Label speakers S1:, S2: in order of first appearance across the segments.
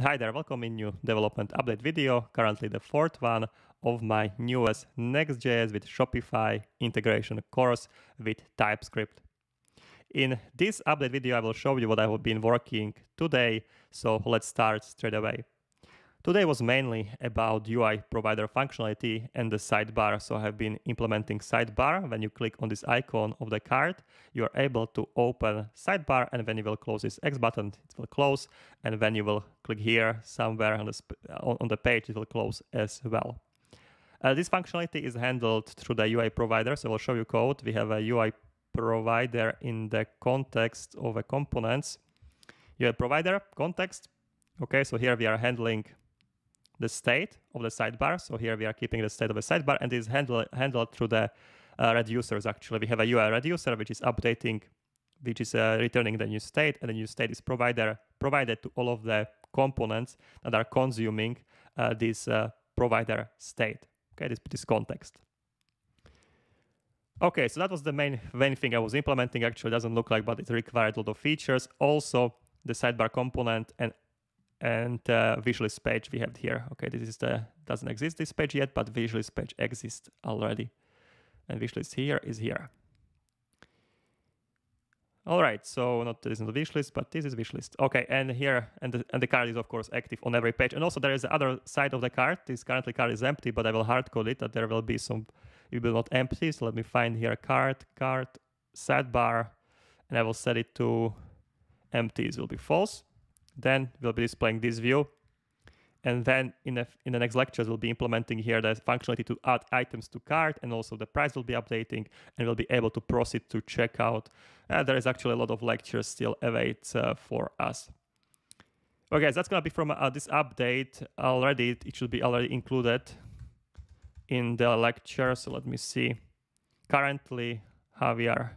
S1: Hi there, welcome in new development update video, currently the fourth one of my newest Next.js with Shopify integration course with TypeScript. In this update video, I will show you what I have been working today, so let's start straight away. Today was mainly about UI provider functionality and the sidebar. So I have been implementing sidebar. When you click on this icon of the card, you are able to open sidebar and when you will close this X button, it will close. And when you will click here somewhere on the, on the page, it will close as well. Uh, this functionality is handled through the UI provider. So I'll show you code. We have a UI provider in the context of a components. UI provider context. Okay, so here we are handling the state of the sidebar. So here we are keeping the state of the sidebar and is handle, handled through the uh, reducers actually. We have a UI reducer which is updating, which is uh, returning the new state and the new state is provider, provided to all of the components that are consuming uh, this uh, provider state, okay, this, this context. Okay, so that was the main, main thing I was implementing. Actually, doesn't look like, but it required a lot of features. Also, the sidebar component and and uh, visualist page we have here. Okay, this is the doesn't exist this page yet, but visualist page exists already. And visualist here is here. All right, so not this is not wishlist, but this is wishlist. Okay, and here and the, and the card is of course active on every page. And also there is the other side of the card. This currently card is empty, but I will hard code it that there will be some. It will not empty. So let me find here card card sidebar, and I will set it to empty. It will be false. Then we'll be displaying this view. And then in the, in the next lectures, we'll be implementing here the functionality to add items to cart and also the price will be updating and we'll be able to proceed to checkout. Uh, there is actually a lot of lectures still await uh, for us. Okay, so that's gonna be from uh, this update already. It should be already included in the lecture. So let me see currently how we are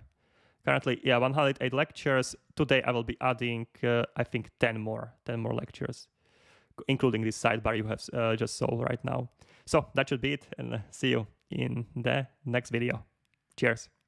S1: currently, yeah, 108 lectures. Today I will be adding, uh, I think, 10 more, 10 more lectures, including this sidebar you have uh, just saw right now. So that should be it, and uh, see you in the next video. Cheers.